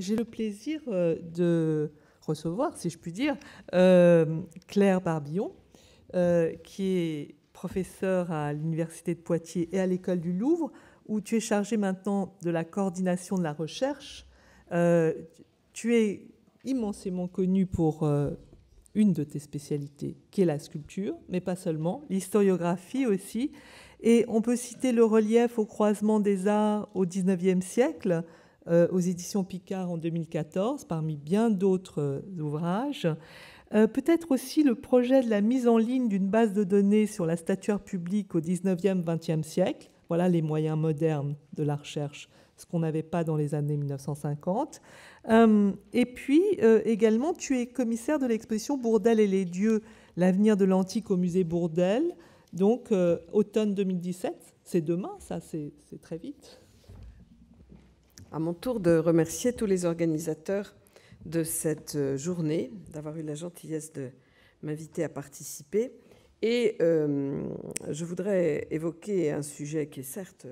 J'ai le plaisir euh, de recevoir, si je puis dire, euh, Claire Barbillon, euh, qui est professeure à l'Université de Poitiers et à l'École du Louvre, où tu es chargée maintenant de la coordination de la recherche. tu es immensément connue pour une de tes spécialités, qui est la sculpture, mais pas seulement, l'historiographie aussi. Et on peut citer le relief au croisement des arts au XIXe siècle, euh, aux éditions Picard en 2014, parmi bien d'autres euh, ouvrages. Euh, peut-être aussi le projet de la mise en ligne d'une base de données sur la stature publique au 19e, 20e siècle. Voilà les moyens modernes de la recherche, ce qu'on n'avait pas dans les années 1950. et puis également, tu es commissaire de l'exposition Bourdel et les dieux, l'avenir de l'antique au musée Bourdel. Donc, automne 2017, c'est demain, ça, c'est très vite à mon tour de remercier tous les organisateurs de cette euh, journée, d'avoir eu la gentillesse de m'inviter à participer. Et euh, je voudrais évoquer un sujet qui est certes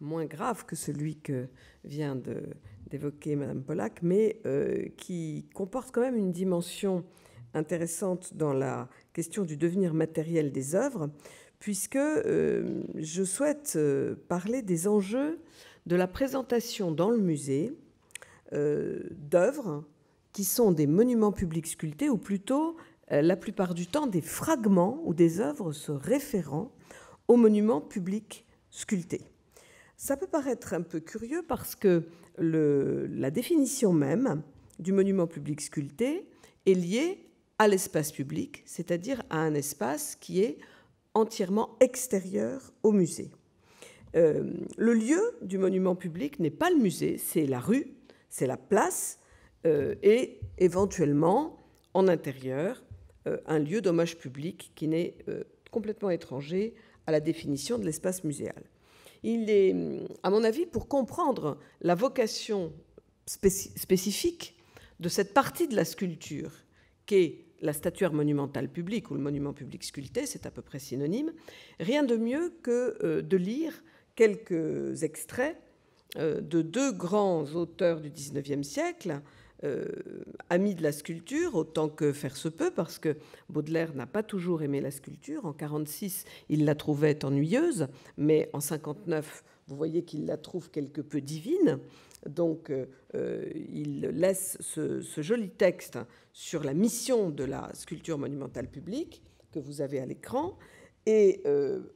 moins grave que celui que vient d'évoquer Madame Pollack, mais euh, qui comporte quand même une dimension intéressante dans la question du devenir matériel des œuvres, puisque je souhaite parler des enjeux de la présentation dans le musée euh, d'œuvres qui sont des monuments publics sculptés, ou plutôt euh, la plupart du temps des fragments ou des œuvres se référant aux monuments publics sculptés. Ça peut paraître un peu curieux parce que la définition même du monument public sculpté est liée à l'espace public, c'est-à-dire à un espace qui est entièrement extérieur au musée. Euh, le lieu du monument public n'est pas le musée, c'est la rue, c'est la place euh, et éventuellement en intérieur euh, un lieu d'hommage public qui n'est complètement étranger à la définition de l'espace muséal. Il est, hum, à mon avis, pour comprendre la vocation spécifique de cette partie de la sculpture qu'est la statuaire monumentale publique ou le monument public sculpté, c'est à peu près synonyme, rien de mieux que de lire quelques extraits euh, de deux grands auteurs du XIXe siècle, euh, amis de la sculpture, autant que faire se peut, parce que Baudelaire n'a pas toujours aimé la sculpture. En 46, il la trouvait ennuyeuse, mais en 59, vous voyez qu'il la trouve quelque peu divine. Donc, euh, il laisse ce, joli texte sur la mission de la sculpture monumentale publique que vous avez à l'écran. Et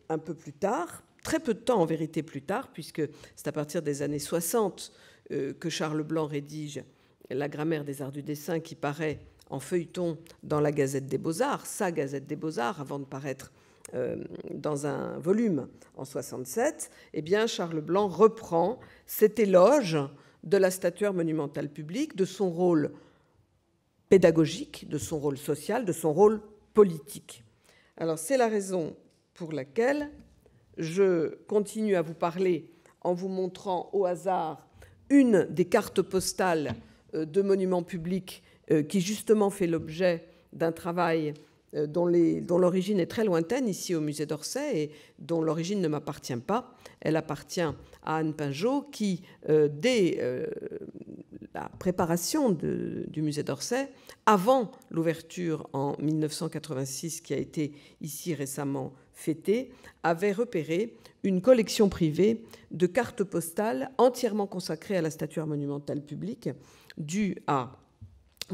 un peu plus tard, très peu de temps en vérité plus tard, puisque c'est à partir des années 60 euh, que Charles Blanc rédige La grammaire des arts du dessin qui paraît en feuilleton dans la Gazette des Beaux-Arts, sa Gazette des Beaux-Arts, avant de paraître euh, dans un volume en 67, et eh bien Charles Blanc reprend cet éloge de la statuaire monumentale publique, de son rôle pédagogique, de son rôle social, de son rôle politique. Alors c'est la raison pour laquelle je continue à vous parler en vous montrant au hasard une des cartes postales euh, de monuments publics euh, qui justement fait l'objet d'un travail euh, dont l'origine est très lointaine ici au musée d'Orsay et dont l'origine ne m'appartient pas. Elle appartient à Anne Pinjot qui, dès la préparation du musée d'Orsay, avant l'ouverture en 1986 qui a été ici récemment fêté, avait repéré une collection privée de cartes postales entièrement consacrées à la statuaire monumentale publique, due à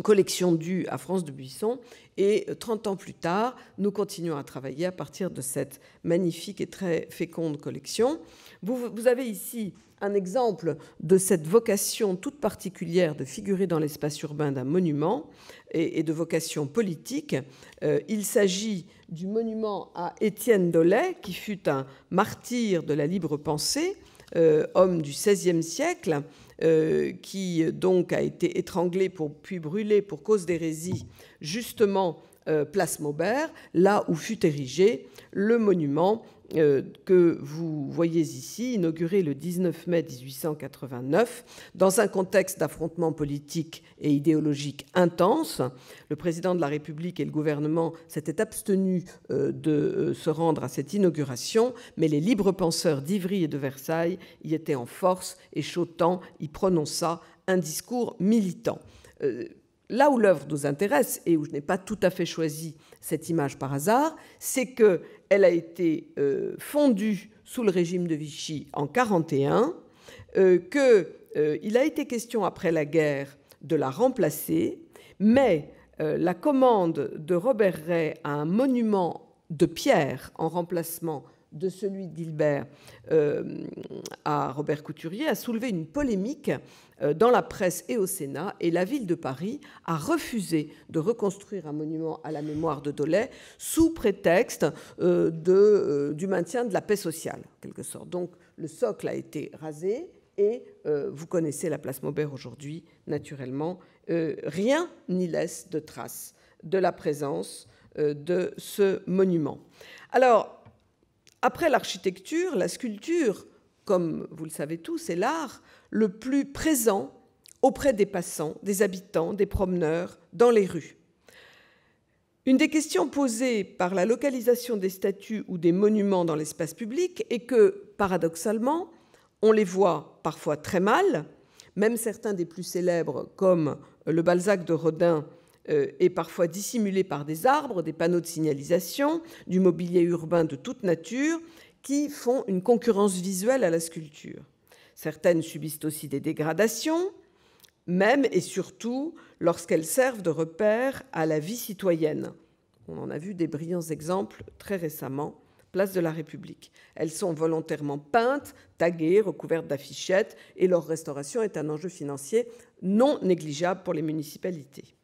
collection due à France de Buisson. Et 30 ans plus tard, nous continuons à travailler à partir de cette magnifique et très féconde collection. vous avez ici un exemple de cette vocation toute particulière de figurer dans l'espace urbain d'un monument et, de vocation politique. Euh, il s'agit du monument à Étienne Dolay, qui fut un martyr de la libre pensée, euh, homme du XVIe siècle, euh, qui donc a été étranglé pour, puis brûlé pour cause d'hérésie, justement euh, place Maubert, là où fut érigé le monument euh, que vous voyez ici, inauguré le 19 mai 1889, dans un contexte d'affrontement politique et idéologique intense. Le président de la République et le gouvernement s'étaient abstenus euh, de se rendre à cette inauguration, mais les libres penseurs d'Ivry et de Versailles y étaient en force et Chotan y prononça un discours militant là où l'œuvre nous intéresse et où je n'ai pas tout à fait choisi cette image par hasard, c'est que elle a été euh, fondue sous le régime de Vichy en 1941, euh, qu'il euh, a été question après la guerre de la remplacer, mais la commande de Robert Ray à un monument de pierre en remplacement de celui d'Hilbert euh, à Robert Couturier a soulevé une polémique euh, dans la presse et au Sénat, et la ville de Paris a refusé de reconstruire un monument à la mémoire de Dolay sous prétexte euh, de, du maintien de la paix sociale, quelque sorte. Donc le socle a été rasé, et vous connaissez la place Maubert aujourd'hui, naturellement. rien n'y laisse de trace de la présence de ce monument. Alors, après l'architecture, la sculpture, comme vous le savez tous, est l'art le plus présent auprès des passants, des habitants, des promeneurs, dans les rues. Une des questions posées par la localisation des statues ou des monuments dans l'espace public est que, paradoxalement, on les voit parfois très mal, même certains des plus célèbres, comme le Balzac de Rodin, euh, est parfois dissimulée par des arbres, des panneaux de signalisation, du mobilier urbain de toute nature, qui font une concurrence visuelle à la sculpture. Certaines subissent aussi des dégradations, même et surtout lorsqu'elles servent de repères à la vie citoyenne. On en a vu des brillants exemples très récemment, place de la République. Elles sont volontairement peintes, taguées, recouvertes d'affichettes, et leur restauration est un enjeu financier non négligeable pour les municipalités.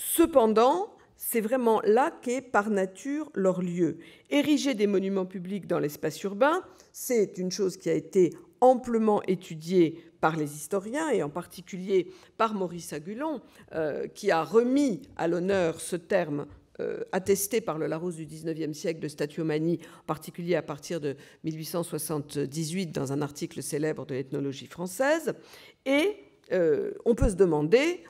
Cependant, c'est vraiment là qu'est par nature leur lieu. Ériger des monuments publics dans l'espace urbain, c'est une chose qui a été amplement étudiée par les historiens et en particulier par Maurice Agulon, euh, qui a remis à l'honneur ce terme euh, attesté par le Larousse du XIXe siècle de statuomanie, en particulier à partir de 1878 dans un article célèbre de l'ethnologie française. Et euh, on peut se demander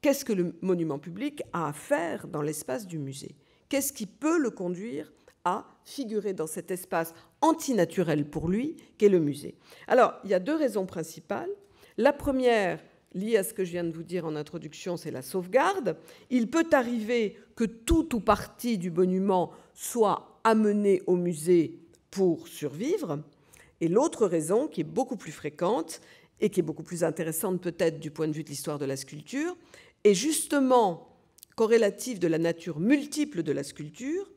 qu'est-ce que le monument public a à faire dans l'espace du musée Qu'est-ce qui peut le conduire à figurer dans cet espace antinaturel pour lui qu'est le musée Alors, il y a deux raisons principales. La première, liée à ce que je viens de vous dire en introduction, c'est la sauvegarde. Il peut arriver que tout ou partie du monument soit amené au musée pour survivre. Et l'autre raison, qui est beaucoup plus fréquente et qui est beaucoup plus intéressante peut-être du point de vue de l'histoire de la sculpture, est justement corrélatif de la nature multiple de la sculpture,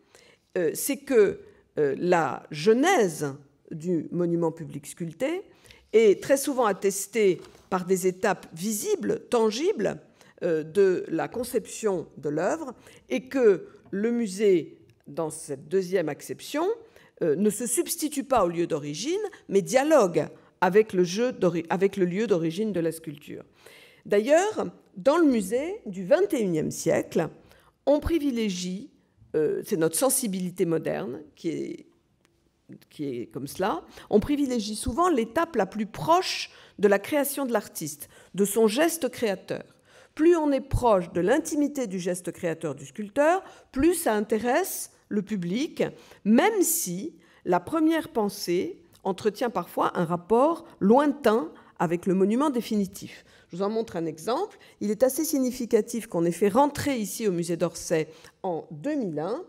euh, c'est que euh, la genèse du monument public sculpté est très souvent attestée par des étapes visibles, tangibles, euh, de la conception de l'œuvre, et que le musée, dans cette deuxième acception, ne se substitue pas au lieu d'origine, mais dialogue avec le lieu d'origine de la sculpture. D'ailleurs, dans le musée du XXIe siècle, on privilégie, euh, c'est notre sensibilité moderne qui est, qui est comme cela, on privilégie souvent l'étape la plus proche de la création de l'artiste, de son geste créateur. Plus on est proche de l'intimité du geste créateur du sculpteur, plus ça intéresse le public, même si la première pensée entretient parfois un rapport lointain avec le monument définitif. Je vous en montre un exemple. Il est assez significatif qu'on ait fait rentrer ici au musée d'Orsay en 2001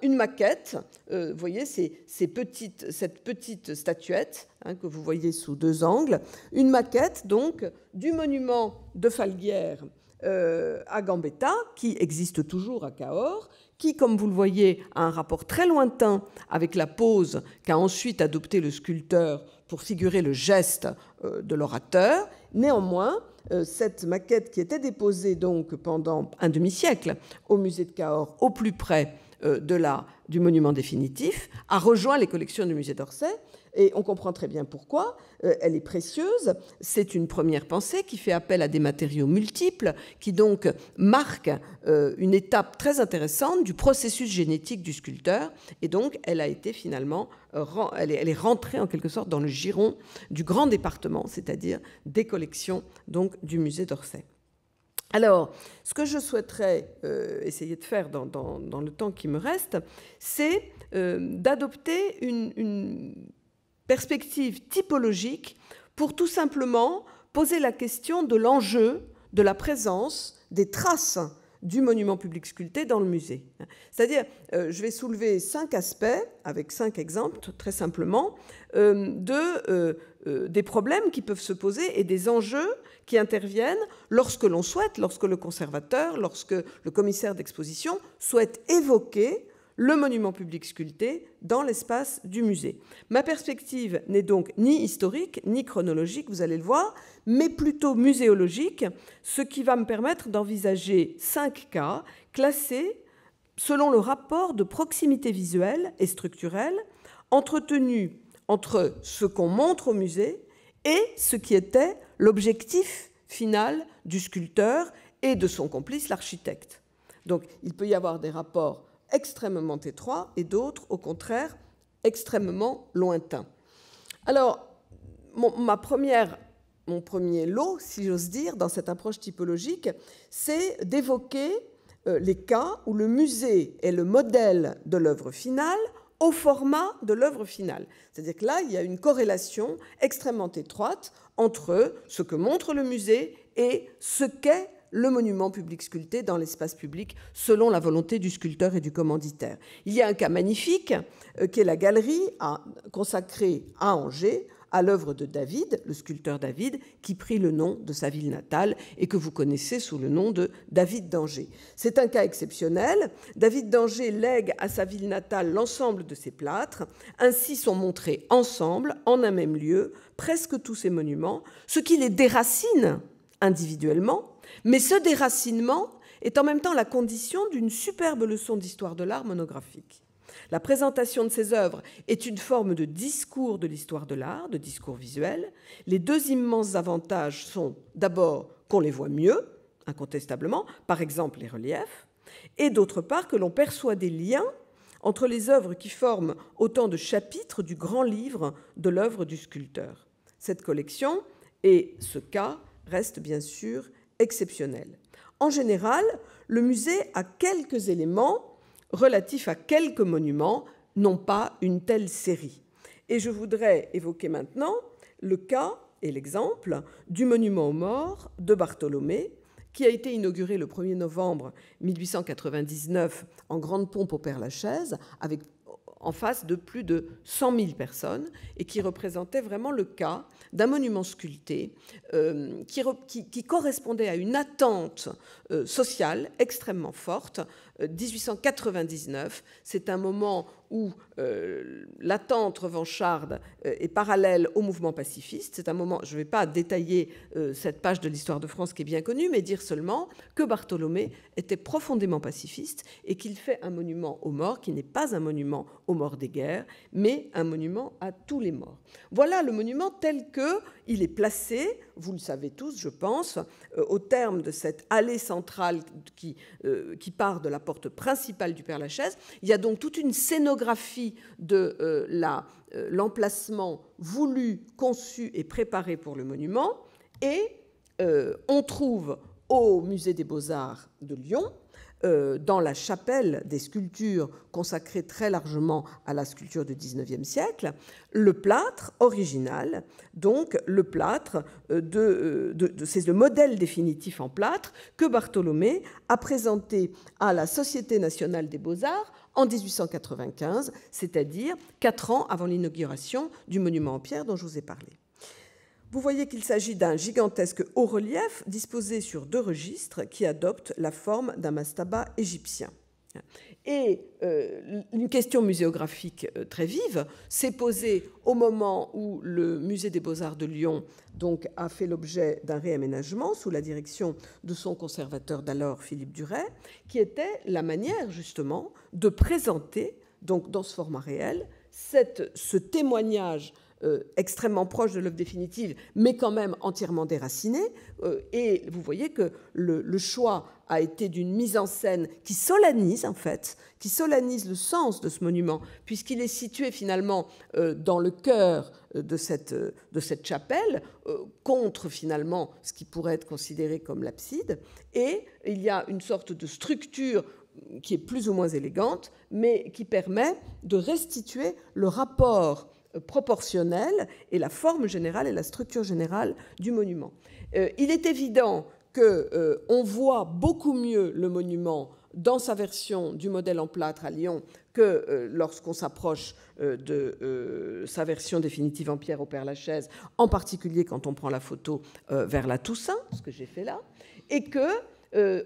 une maquette. Euh, vous voyez, cette petite statuette hein, que vous voyez sous deux angles. Une maquette donc du monument de Falguière euh, à Gambetta, qui existe toujours à Cahors, qui, comme vous le voyez, a un rapport très lointain avec la pose qu'a ensuite adopté le sculpteur pour figurer le geste euh, de l'orateur. Néanmoins, euh, cette maquette qui était déposée donc pendant un demi-siècle au musée de Cahors, au plus près euh, de la, du monument définitif, a rejoint les collections du musée d'Orsay et on comprend très bien pourquoi, euh, elle est précieuse, c'est une première pensée qui fait appel à des matériaux multiples, qui donc marque euh, une étape très intéressante du processus génétique du sculpteur, et donc elle a été finalement, euh, elle, est, rentrée en quelque sorte dans le giron du grand département, c'est-à-dire des collections donc, du musée d'Orsay. Alors, ce que je souhaiterais essayer de faire dans, le temps qui me reste, c'est d'adopter une perspective typologique pour tout simplement poser la question de l'enjeu de la présence des traces du monument public sculpté dans le musée. C'est-à-dire, euh, je vais soulever cinq aspects, avec cinq exemples, très simplement, euh, de, euh, des problèmes qui peuvent se poser et des enjeux qui interviennent lorsque l'on souhaite, lorsque le conservateur, lorsque le commissaire d'exposition souhaite évoquer le monument public sculpté dans l'espace du musée. Ma perspective n'est donc ni historique ni chronologique, vous allez le voir, mais plutôt muséologique, ce qui va me permettre d'envisager cinq cas classés selon le rapport de proximité visuelle et structurelle entretenu entre ce qu'on montre au musée et ce qui était l'objectif final du sculpteur et de son complice, l'architecte. Donc il peut y avoir des rapports extrêmement étroits et d'autres, au contraire, extrêmement lointains. Alors, mon, ma première, mon premier lot, si j'ose dire, dans cette approche typologique, c'est d'évoquer euh, les cas où le musée est le modèle de l'œuvre finale au format de l'œuvre finale. C'est-à-dire que là, il y a une corrélation extrêmement étroite entre ce que montre le musée et ce qu'est le monument public sculpté dans l'espace public selon la volonté du sculpteur et du commanditaire. Il y a un cas magnifique euh, qui est la galerie consacrée à Angers à l'œuvre de David, le sculpteur David, qui prit le nom de sa ville natale et que vous connaissez sous le nom de David d'Angers. C'est un cas exceptionnel. David d'Angers lègue à sa ville natale l'ensemble de ses plâtres. Ainsi sont montrés ensemble, en un même lieu, presque tous ses monuments, ce qui les déracine individuellement mais ce déracinement est en même temps la condition d'une superbe leçon d'histoire de l'art monographique. La présentation de ces œuvres est une forme de discours de l'histoire de l'art, de discours visuel. Les deux immenses avantages sont d'abord qu'on les voit mieux, incontestablement, par exemple les reliefs, et d'autre part que l'on perçoit des liens entre les œuvres qui forment autant de chapitres du grand livre de l'œuvre du sculpteur. Cette collection et ce cas restent bien sûr exceptionnel. En général, le musée a quelques éléments relatifs à quelques monuments, non pas une telle série. Et je voudrais évoquer maintenant le cas et l'exemple du monument aux morts de Bartholomé, qui a été inauguré le 1er novembre 1899 en grande pompe au Père-Lachaise, avec en face de plus de 100 000 personnes et qui représentait vraiment le cas d'un monument sculpté euh, qui, correspondait à une attente euh, sociale extrêmement forte. 1899, euh, c'est un moment où euh, l'attente revancharde euh, est parallèle au mouvement pacifiste. C'est un moment, je ne vais pas détailler euh, cette page de l'histoire de France qui est bien connue, mais dire seulement que Bartholomé était profondément pacifiste et qu'il fait un monument aux morts qui n'est pas un monument aux morts des guerres, mais un monument à tous les morts. Voilà le monument tel que il est placé, vous le savez tous, je pense, euh, au terme de cette allée centrale qui, euh, qui part de la porte principale du Père-Lachaise. Il y a donc toute une scénographie de euh, l'emplacement voulu, conçu et préparé pour le monument. Et on trouve au Musée des beaux-arts de Lyon, euh, dans la chapelle des sculptures consacrée très largement à la sculpture du XIXe siècle, le plâtre original, donc le plâtre euh, euh, c'est le modèle définitif en plâtre que Bartholomé a présenté à la Société nationale des beaux-arts en 1895, c'est-à-dire quatre ans avant l'inauguration du monument en pierre dont je vous ai parlé. Vous voyez qu'il s'agit d'un gigantesque haut-relief disposé sur deux registres qui adoptent la forme d'un mastaba égyptien. Et euh, une question muséographique euh, très vive s'est posée au moment où le musée des beaux-arts de Lyon donc, a fait l'objet d'un réaménagement sous la direction de son conservateur d'alors, Philippe Duret, qui était la manière justement de présenter, donc dans ce format réel, ce témoignage euh, extrêmement proche de l'œuvre définitive, mais quand même entièrement déraciné. Euh, et vous voyez que le, choix a été d'une mise en scène qui solanise en fait, qui solennise le sens de ce monument, puisqu'il est situé finalement euh, dans le cœur de cette, de cette chapelle, contre finalement ce qui pourrait être considéré comme l'abside. Et il y a une sorte de structure qui est plus ou moins élégante, mais qui permet de restituer le rapport proportionnelle et la forme générale et la structure générale du monument. Euh, il est évident qu'on euh, voit beaucoup mieux le monument dans sa version du modèle en plâtre à Lyon que euh, lorsqu'on s'approche de sa version définitive en pierre au Père-Lachaise, en particulier quand on prend la photo vers la Toussaint, ce que j'ai fait là, et que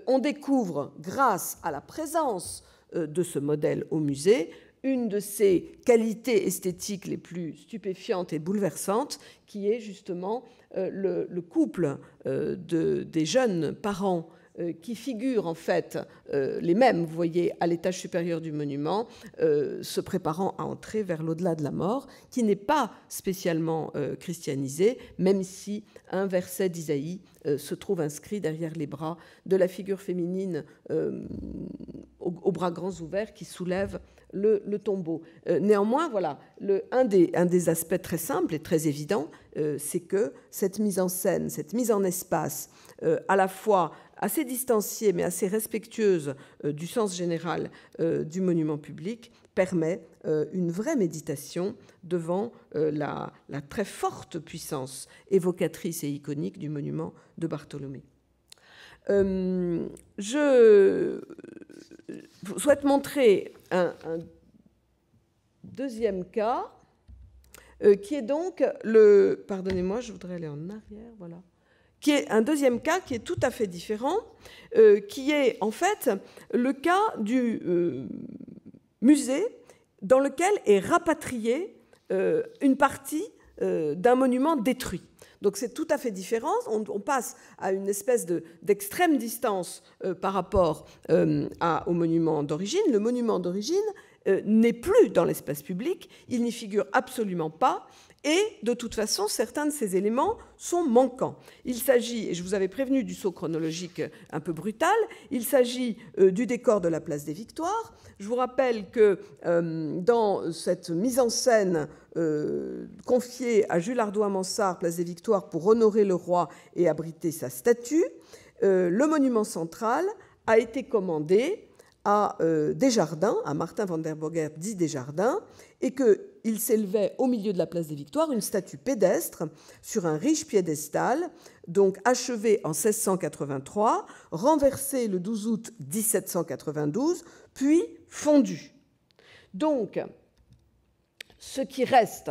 on découvre, grâce à la présence de ce modèle au musée, une de ses qualités esthétiques les plus stupéfiantes et bouleversantes, qui est justement euh, le, couple euh, des jeunes parents euh, qui figurent en fait les mêmes, vous voyez, à l'étage supérieur du monument, se préparant à entrer vers l'au-delà de la mort, qui n'est pas spécialement christianisé, même si un verset d'Isaïe se trouve inscrit derrière les bras de la figure féminine aux, aux, bras grands ouverts qui soulève le, tombeau. Euh, néanmoins, voilà, le, un, des, un, des, aspects très simples et très évidents, euh, c'est que cette mise en scène, cette mise en espace, euh, à la fois assez distanciée mais assez respectueuse du sens général du monument public, permet une vraie méditation devant la, très forte puissance évocatrice et iconique du monument de Bartholomé. je je souhaite montrer un, deuxième cas, euh, qui est donc le. Pardonnez-moi, je voudrais aller en arrière, voilà. Qui est un deuxième cas qui est tout à fait différent, euh, qui est en fait le cas du euh, musée dans lequel est rapatriée une partie d'un monument détruit. Donc c'est tout à fait différent. On, passe à une espèce d'extrême distance euh, par rapport euh, au monument d'origine. Le monument d'origine euh, n'est plus dans l'espace public, il n'y figure absolument pas. Et de toute façon, certains de ces éléments sont manquants. Il s'agit, et je vous avais prévenu du saut chronologique un peu brutal, il s'agit euh, du décor de la place des Victoires. Je vous rappelle que euh, dans cette mise en scène euh, confiée à Jules Ardois mansart place des Victoires, pour honorer le roi et abriter sa statue, le monument central a été commandé à euh, Desjardins, à Martin van der des dit Desjardins, et qu'il s'élevait au milieu de la place des Victoires une statue pédestre sur un riche piédestal, donc achevée en 1683, renversée le 12 août 1792, puis fondue. Donc, ce qui reste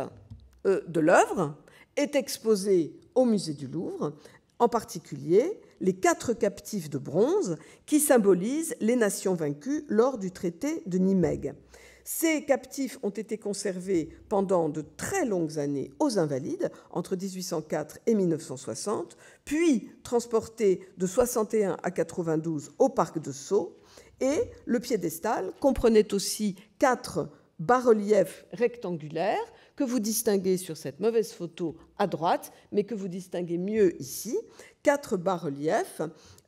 euh, de l'œuvre est exposé au musée du Louvre, en particulier les quatre captifs de bronze qui symbolisent les nations vaincues lors du traité de Nimègue. Ces captifs ont été conservés pendant de très longues années aux Invalides, entre 1804 et 1960, puis transportés de 61 à 92 au parc de Sceaux. Et le piédestal comprenait aussi quatre bas-reliefs rectangulaires que vous distinguez sur cette mauvaise photo à droite, mais que vous distinguez mieux ici, quatre bas-reliefs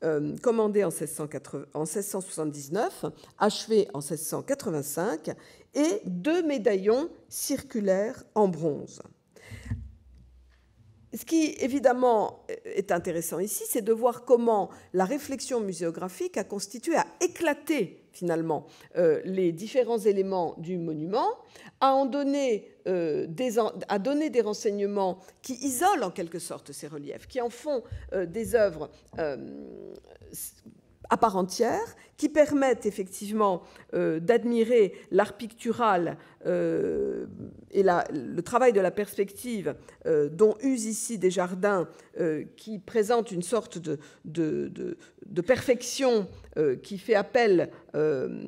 euh, commandés en 1679, achevés en 1685, et deux médaillons circulaires en bronze ce qui, évidemment, est intéressant ici, c'est de voir comment la réflexion muséographique a constitué, a éclaté, finalement, euh, les différents éléments du monument, à en donner euh, des, à donner des renseignements qui isolent en quelque sorte ces reliefs, qui en font euh, des œuvres à part entière qui permettent effectivement euh, d'admirer l'art pictural euh, et le travail de la perspective euh, dont usent ici des jardins qui présentent une sorte de perfection qui fait appel euh,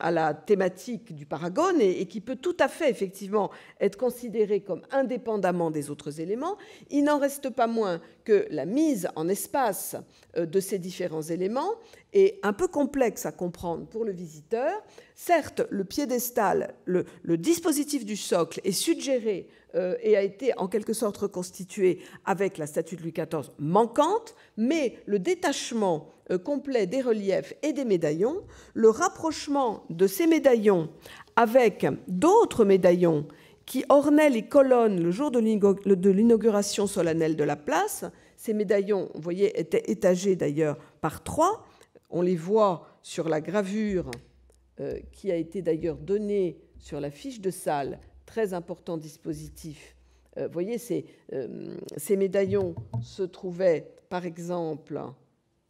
à la thématique du Paragone et, qui peut tout à fait effectivement être considéré comme indépendamment des autres éléments, il n'en reste pas moins que la mise en espace euh, de ces différents éléments est un peu complexe à comprendre pour le visiteur. Certes, le piédestal, le, dispositif du socle est suggéré euh, et a été en quelque sorte reconstitué avec la statue de Louis XIV manquante, mais le détachement euh, complet des reliefs et des médaillons, le rapprochement de ces médaillons avec d'autres médaillons qui ornaient les colonnes le jour de l'inauguration solennelle de la place. Ces médaillons, vous voyez, étaient étagés d'ailleurs par trois. On les voit sur la gravure euh, qui a été d'ailleurs donnée sur la fiche de salle. Très important dispositif. Euh, vous voyez, ces médaillons se trouvaient, par exemple,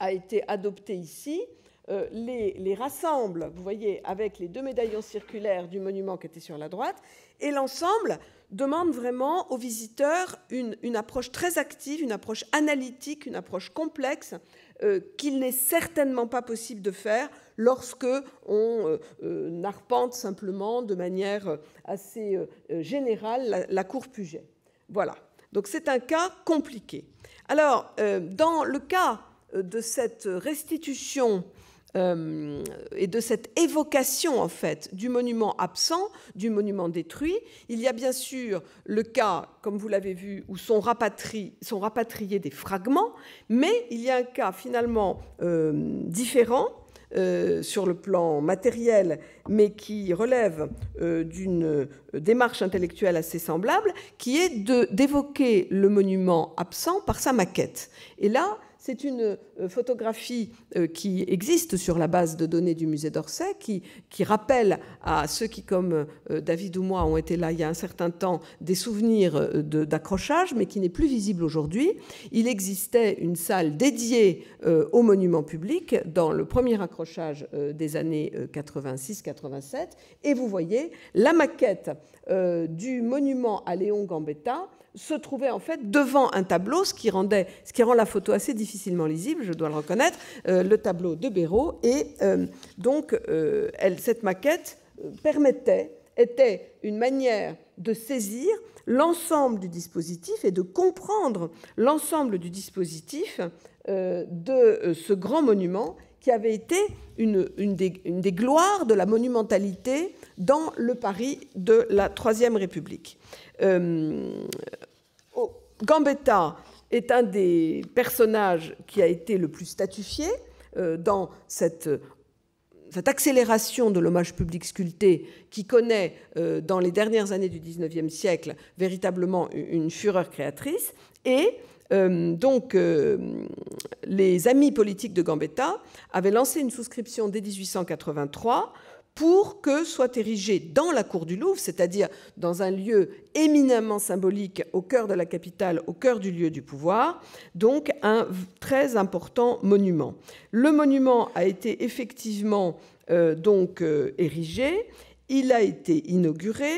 a été adopté ici, euh, les, les, rassemble, vous voyez, avec les deux médaillons circulaires du monument qui était sur la droite, et l'ensemble demande vraiment aux visiteurs une, approche très active, une approche analytique, une approche complexe, euh, qu'il n'est certainement pas possible de faire lorsque on euh, arpente simplement de manière assez générale la cour Puget. Voilà. Donc c'est un cas compliqué. Alors, dans le cas euh, de cette restitution euh, et de cette évocation en fait du monument absent, du monument détruit. Il y a bien sûr le cas, comme vous l'avez vu, où sont, rapatriés des fragments, mais il y a un cas finalement euh, différent. sur le plan matériel, mais qui relève d'une démarche intellectuelle assez semblable, qui est d'évoquer le monument absent par sa maquette. Et là, c'est une euh, photographie euh, qui existe sur la base de données du musée d'Orsay, qui, rappelle à ceux qui, comme euh, David ou moi, ont été là il y a un certain temps, des souvenirs d'accrochage, mais qui n'est plus visible aujourd'hui. Il existait une salle dédiée au monument public dans le premier accrochage des années 86-87, et vous voyez la maquette du monument à Léon Gambetta se trouvait en fait devant un tableau, ce qui, rendait, ce qui rend la photo assez difficilement lisible je dois le reconnaître, euh, le tableau de Béraud. Et euh, donc, euh, cette maquette permettait, était une manière de saisir l'ensemble du dispositif et de comprendre l'ensemble du dispositif de ce grand monument qui avait été une, des, gloires de la monumentalité dans le Paris de la Troisième République. Gambetta est un des personnages qui a été le plus statifié euh, dans cette accélération de l'hommage public sculpté qui connaît euh, dans les dernières années du 19e siècle véritablement une, fureur créatrice. Et euh, donc les amis politiques de Gambetta avaient lancé une souscription dès 1883 pour que soit érigé dans la cour du Louvre, c'est-à-dire dans un lieu éminemment symbolique au cœur de la capitale, au cœur du lieu du pouvoir, donc un très important monument. Le monument a été effectivement euh, donc euh, érigé, il a été inauguré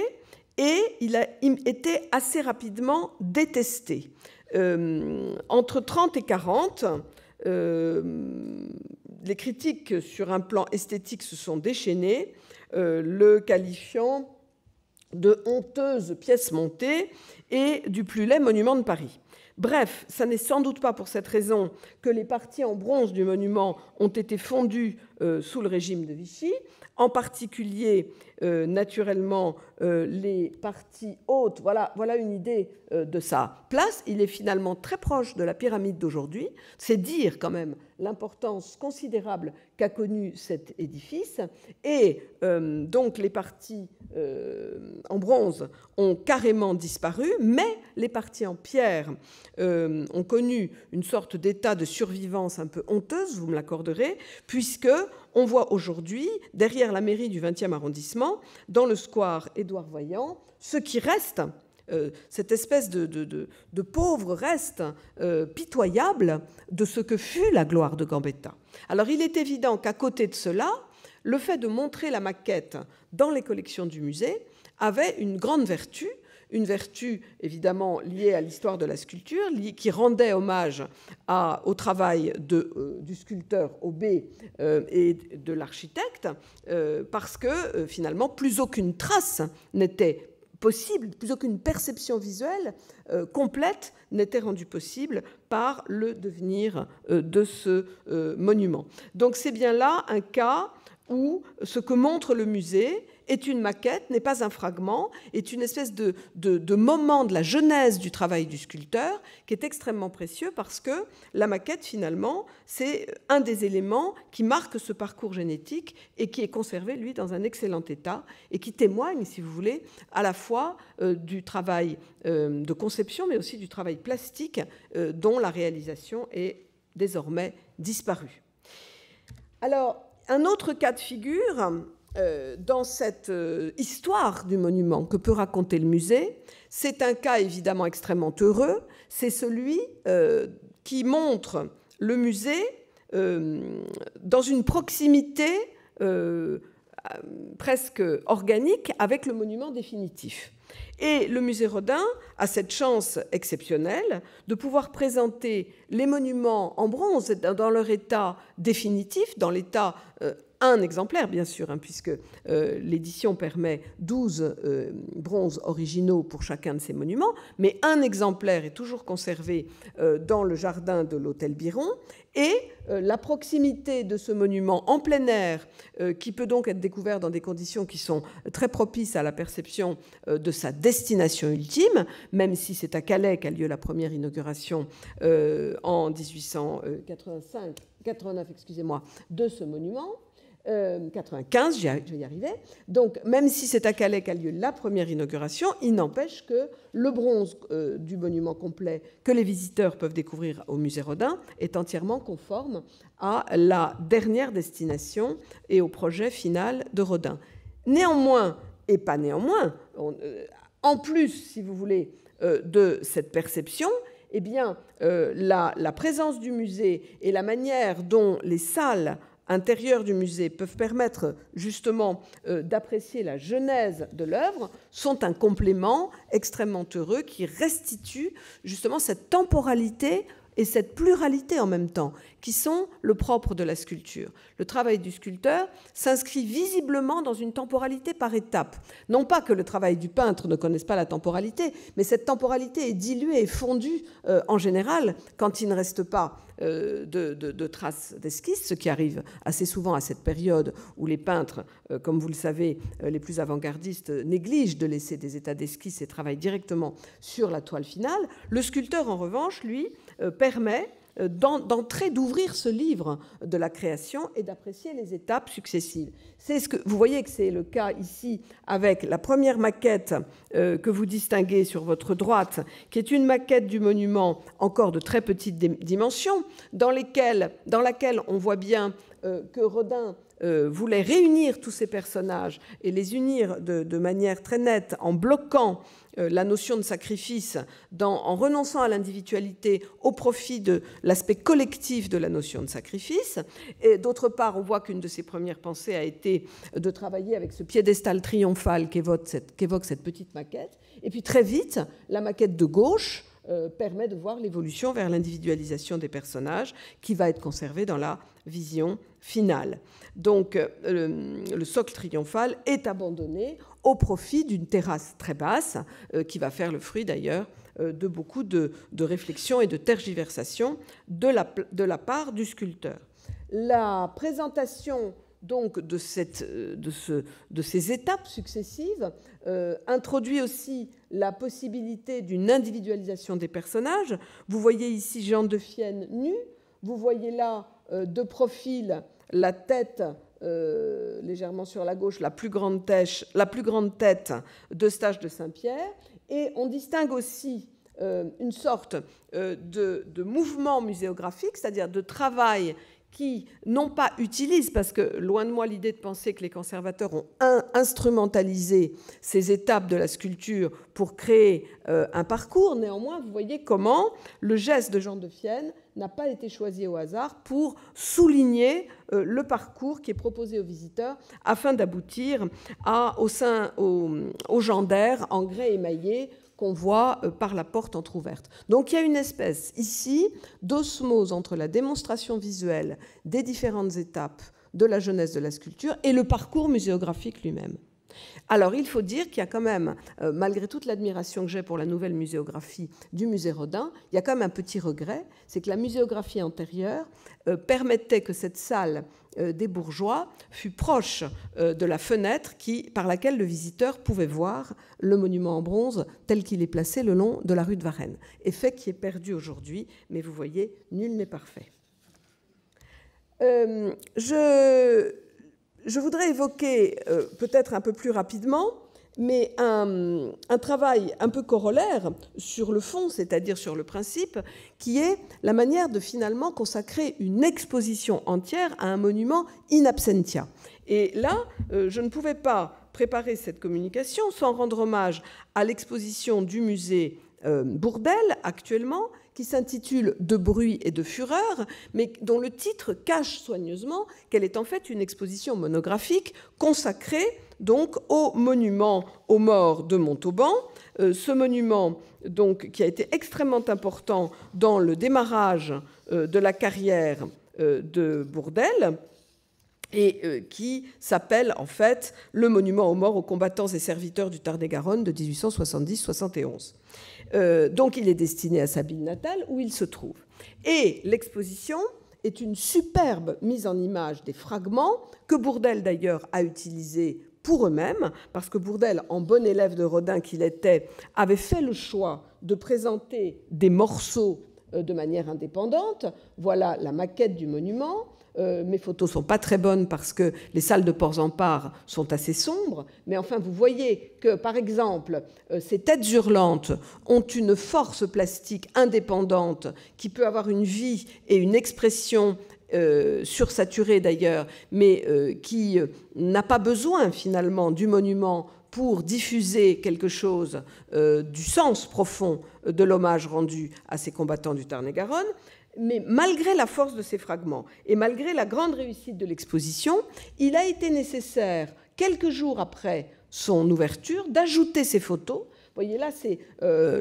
et il a été assez rapidement détesté. Euh, entre 30 et 40, les critiques sur un plan esthétique se sont déchaînées, euh, le qualifiant de honteuse pièce montée et du plus laid monument de Paris. Bref, ça n'est sans doute pas pour cette raison que les parties en bronze du monument ont été fondues euh, sous le régime de Vichy, en particulier, euh, naturellement, euh, les parties hautes. Voilà, voilà une idée de sa place. Il est finalement très proche de la pyramide d'aujourd'hui. C'est dire quand même l'importance considérable qu'a connue cet édifice. Et donc les parties en bronze ont carrément disparu, mais les parties en pierre ont connu une sorte d'état de survivance un peu honteuse, vous me l'accorderez, puisque on voit aujourd'hui, derrière la mairie du 20e arrondissement, dans le square Édouard Voyant, ce qui reste, euh, cette espèce de, pauvre reste euh, pitoyable de ce que fut la gloire de Gambetta. Alors il est évident qu'à côté de cela, le fait de montrer la maquette dans les collections du musée avait une grande vertu, une vertu évidemment liée à l'histoire de la sculpture, qui rendait hommage au travail euh, du sculpteur Aubé euh, et de l'architecte, euh, parce que finalement plus aucune trace n'était possible, plus aucune perception visuelle complète n'était rendue possible par le devenir de ce monument. Donc c'est bien là un cas où ce que montre le musée, est une maquette, n'est pas un fragment, est une espèce de, de, de, moment de la genèse du travail du sculpteur qui est extrêmement précieux parce que la maquette, finalement, c'est un des éléments qui marque ce parcours génétique et qui est conservé, lui, dans un excellent état et qui témoigne, si vous voulez, à la fois euh, du travail euh, de conception, mais aussi du travail plastique euh, dont la réalisation est désormais disparue. Alors, un autre cas de figure, euh, dans cette euh, histoire du monument que peut raconter le musée, c'est un cas évidemment extrêmement heureux. C'est celui euh, qui montre le musée dans une proximité presque organique avec le monument définitif. Et le musée Rodin a cette chance exceptionnelle de pouvoir présenter les monuments en bronze dans leur état définitif, dans l'état un exemplaire, bien sûr, hein, puisque euh, l'édition permet 12 euh, bronzes originaux pour chacun de ces monuments, mais un exemplaire est toujours conservé euh, dans le jardin de l'hôtel Biron. Et la proximité de ce monument en plein air, qui peut donc être découvert dans des conditions qui sont très propices à la perception de sa destination ultime, même si c'est à Calais qu'a lieu la première inauguration en 1885, 89, excusez-moi, de ce monument. 95, euh, j'y vais y arriver. Donc, même si c'est à Calais qu'a lieu la première inauguration, il n'empêche que le bronze euh, du monument complet que les visiteurs peuvent découvrir au musée Rodin est entièrement conforme à la dernière destination et au projet final de Rodin. Néanmoins, et pas néanmoins, euh, en plus, si vous voulez, de cette perception, eh bien, la, la présence du musée et la manière dont les salles intérieurs du musée peuvent permettre justement euh, d'apprécier la genèse de l'œuvre sont un complément extrêmement heureux qui restitue justement cette temporalité et cette pluralité en même temps, qui sont le propre de la sculpture. Le travail du sculpteur s'inscrit visiblement dans une temporalité par étapes. Non pas que le travail du peintre ne connaisse pas la temporalité, mais cette temporalité est diluée et fondue euh, en général quand il ne reste pas euh, de, traces d'esquisses, ce qui arrive assez souvent à cette période où les peintres, euh, comme vous le savez, les plus avant-gardistes négligent de laisser des états d'esquisse et travaillent directement sur la toile finale. Le sculpteur, en revanche, lui, permet euh, d'entrer, d'ouvrir ce livre de la création et d'apprécier les étapes successives. C'est ce que vous voyez que c'est le cas ici avec la première maquette euh, que vous distinguez sur votre droite, qui est une maquette du monument encore de très petite dimension, dans, dans laquelle on voit bien euh, que Rodin euh, voulait réunir tous ces personnages et les unir de, manière très nette en bloquant euh, la notion de sacrifice, en renonçant à l'individualité au profit de l'aspect collectif de la notion de sacrifice. Et d'autre part, on voit qu'une de ses premières pensées a été de travailler avec ce piédestal triomphal qu'évoque cette, petite maquette. Et puis très vite, la maquette de gauche euh, permet de voir l'évolution vers l'individualisation des personnages qui va être conservée dans la vision finale. Donc euh, le socle triomphal est abandonné au profit d'une terrasse très basse, euh, qui va faire le fruit d'ailleurs euh, de beaucoup de, réflexions et de tergiversations de la, de la, part du sculpteur. La présentation donc de, cette, de, de ces étapes successives introduit aussi la possibilité d'une individualisation des personnages. Vous voyez ici Jean de Fienne nu, vous voyez là deux profils la tête euh, légèrement sur la gauche, la plus grande, la plus grande tête de stage de Saint-Pierre. Et on distingue aussi euh, une sorte euh, de, mouvement muséographique, c'est-à-dire de travail qui, n'ont pas utilisé, parce que loin de moi l'idée de penser que les conservateurs ont instrumentalisé ces étapes de la sculpture pour créer euh, un parcours, néanmoins, vous voyez comment le geste de Jean de Fienne n'a pas été choisi au hasard pour souligner euh, le parcours qui est proposé aux visiteurs afin d'aboutir au sein au, au gendaire en grès émaillé qu'on voit euh, par la porte entr'ouverte. Donc il y a une espèce ici d'osmose entre la démonstration visuelle des différentes étapes de la jeunesse de la sculpture et le parcours muséographique lui-même. Alors, il faut dire qu'il y a quand même, euh, malgré toute l'admiration que j'ai pour la nouvelle muséographie du musée Rodin, il y a quand même un petit regret, c'est que la muséographie antérieure euh, permettait que cette salle euh, des bourgeois fut proche euh, de la fenêtre qui, par laquelle le visiteur pouvait voir le monument en bronze tel qu'il est placé le long de la rue de Varennes. Effet qui est perdu aujourd'hui, mais vous voyez, nul n'est parfait. Euh, je, voudrais évoquer peut-être un peu plus rapidement mais un, travail un peu corollaire sur le fond, c'est-à-dire sur le principe, qui est la manière de finalement consacrer une exposition entière à un monument in absentia. Et là, euh, je ne pouvais pas préparer cette communication sans rendre hommage à l'exposition du musée euh, bourdelle actuellement, qui s'intitule De bruit et de fureur, mais dont le titre cache soigneusement qu'elle est en fait une exposition monographique consacrée donc au monument aux morts de Montauban. Euh, ce monument, donc, qui a été extrêmement important dans le démarrage euh, de la carrière euh, de Bourdel, et qui s'appelle en fait le monument aux morts aux combattants et serviteurs du Tarn-et-Garonne de 1870-71. donc il est destiné à sa ville natale où il se trouve. Et l'exposition est une superbe mise en image des fragments que Bourdel d'ailleurs a utilisés pour eux-mêmes, parce que Bourdel, en bon élève de Rodin qu'il était, avait fait le choix de présenter des morceaux euh, de manière indépendante. Voilà la maquette du monument. Euh, mes photos sont pas très bonnes parce que les salles de ports en part sont assez sombres, mais enfin vous voyez que par exemple euh, ces têtes hurlantes ont une force plastique indépendante qui peut avoir une vie et une expression euh, sursaturé d'ailleurs, mais euh, qui euh, n'a pas besoin finalement du monument pour diffuser quelque chose du sens profond de l'hommage rendu à ces combattants du Tarn-et-Garonne. Mais malgré la force de ces fragments et malgré la grande réussite de l'exposition, il a été nécessaire, quelques jours après son ouverture, d'ajouter ces photos vous voyez là,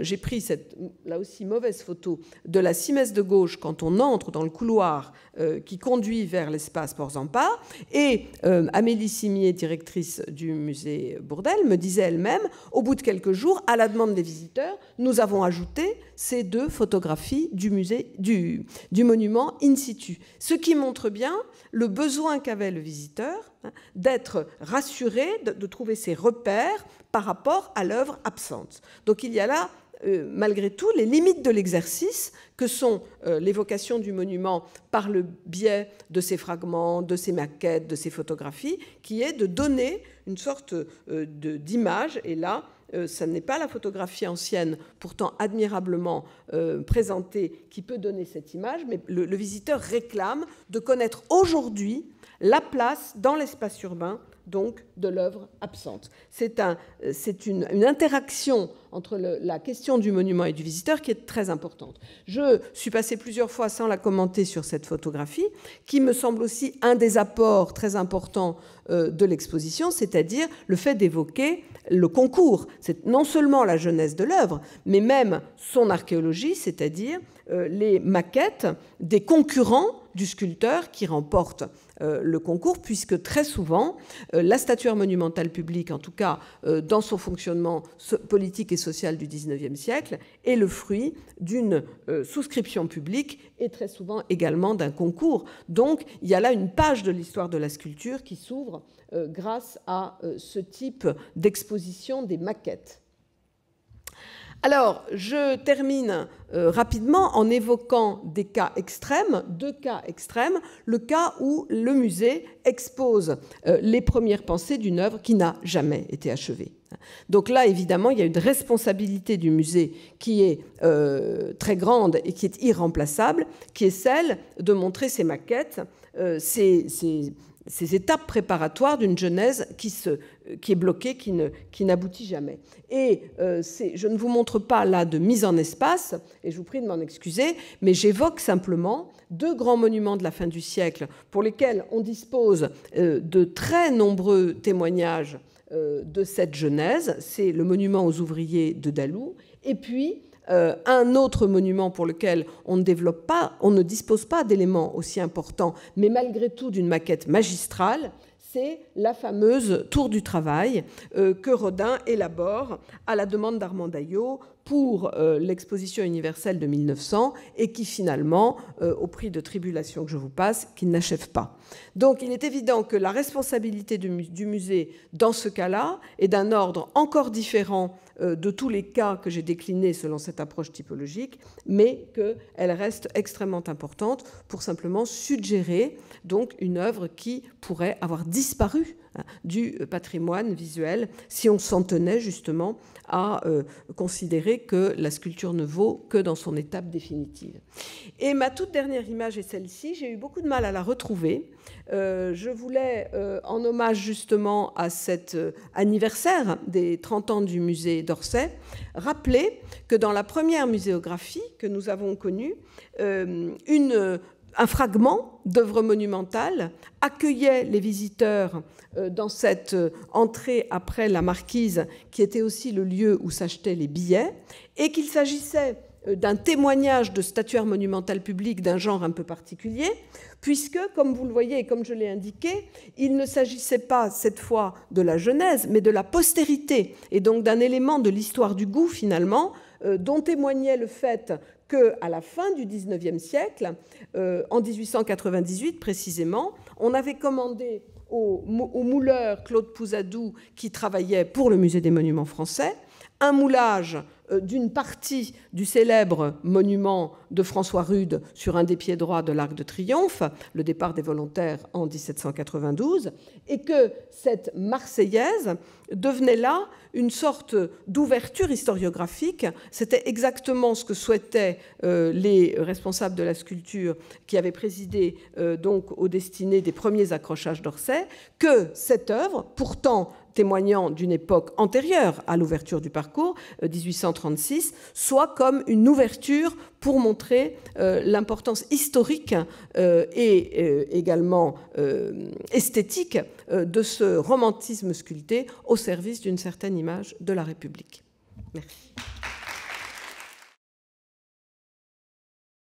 j'ai pris cette là aussi mauvaise photo de la cimesse de gauche quand on entre dans le couloir euh, qui conduit vers l'espace Porzampa. Et euh, Amélie Simier, directrice du musée Bourdel, me disait elle-même, au bout de quelques jours, à la demande des visiteurs, nous avons ajouté ces deux photographies du, musée, du, du monument in situ. Ce qui montre bien le besoin qu'avait le visiteur hein, d'être rassuré, de, de trouver ses repères par rapport à l'œuvre absente. Donc il y a là euh, malgré tout les limites de l'exercice que sont euh, l'évocation du monument par le biais de ses fragments, de ses maquettes, de ses photographies, qui est de donner une sorte euh, d'image. Et là, ce n'est pas la photographie ancienne, pourtant admirablement présentée, qui peut donner cette image, mais le, visiteur réclame de connaître aujourd'hui la place dans l'espace urbain donc de l'œuvre absente. C'est une, une interaction entre la question du monument et du visiteur qui est très importante. Je suis passée plusieurs fois sans la commenter sur cette photographie, qui me semble aussi un des apports très importants euh, de l'exposition, c'est-à-dire le fait d'évoquer le concours. C'est non seulement la jeunesse de l'œuvre, mais même son archéologie, c'est-à-dire euh, les maquettes des concurrents du sculpteur qui remporte euh, le concours, puisque très souvent, la statuaire monumentale publique, en tout cas dans son fonctionnement politique et sociale du XIXe siècle est le fruit d'une euh, souscription publique et très souvent également d'un concours. Donc il y a là une page de l'histoire de la sculpture qui s'ouvre euh, grâce à euh, ce type d'exposition des maquettes. Alors, je termine euh, rapidement en évoquant des cas extrêmes, deux cas extrêmes, le cas où le musée expose euh, les premières pensées d'une œuvre qui n'a jamais été achevée. Donc là, évidemment, il y a une responsabilité du musée qui est euh, très grande et qui est irremplaçable, qui est celle de montrer ses maquettes, ses ces étapes préparatoires d'une Genèse qui, se, qui est bloquée, qui, ne, qui n'aboutit jamais. Et euh, je ne vous montre pas là de mise en espace, et je vous prie de m'en excuser, mais j'évoque simplement deux grands monuments de la fin du siècle pour lesquels on dispose euh, de très nombreux témoignages euh, de cette Genèse. C'est le monument aux ouvriers de Dalou, et puis euh, un autre monument pour lequel on ne développe pas, on ne dispose pas d'éléments aussi importants, mais malgré tout d'une maquette magistrale, c'est la fameuse Tour du Travail euh, que Rodin élabore à la demande d'Armand Daillot pour euh, l'exposition universelle de 1900 et qui finalement, au prix de tribulation que je vous passe, qu'il n'achève pas. Donc il est évident que la responsabilité du musée dans ce cas-là est d'un ordre encore différent euh, de tous les cas que j'ai déclinés selon cette approche typologique, mais qu'elle reste extrêmement importante pour simplement suggérer donc une œuvre qui pourrait avoir disparu du patrimoine visuel si on s'en tenait justement à euh, considérer que la sculpture ne vaut que dans son étape définitive. Et ma toute dernière image est celle-ci. J'ai eu beaucoup de mal à la retrouver. Euh, je voulais, euh, en hommage justement à cet anniversaire des 30 ans du musée d'Orsay, rappeler que dans la première muséographie que nous avons connue, une un fragment d'œuvre monumentale accueillait les visiteurs euh, dans cette euh, entrée après la marquise, qui était aussi le lieu où s'achetaient les billets, et qu'il s'agissait euh, d'un témoignage de statuaire monumentale publique d'un genre un peu particulier, puisque, comme vous le voyez et comme je l'ai indiqué, il ne s'agissait pas cette fois de la Genèse, mais de la postérité, et donc d'un élément de l'histoire du goût finalement, dont témoignait le fait à la fin du 19e siècle, euh, en 1898 précisément, on avait commandé au, au mouleur Claude Pouzadou, qui travaillait pour le Musée des Monuments français, un moulage euh, d'une partie du célèbre monument de François Rude sur un des pieds droits de l'Arc de Triomphe, le départ des volontaires en 1792, et que cette Marseillaise devenait là une sorte d'ouverture historiographique. C'était exactement ce que souhaitaient euh, les responsables de la sculpture qui avaient présidé euh, donc aux destinées des premiers accrochages d'Orsay, que cette œuvre, pourtant témoignant d'une époque antérieure à l'ouverture du parcours, 1836, euh, soit comme une ouverture pour montrer euh, l'importance historique euh, et également esthétique de ce romantisme sculpté au service d'une certaine image de la République. Merci.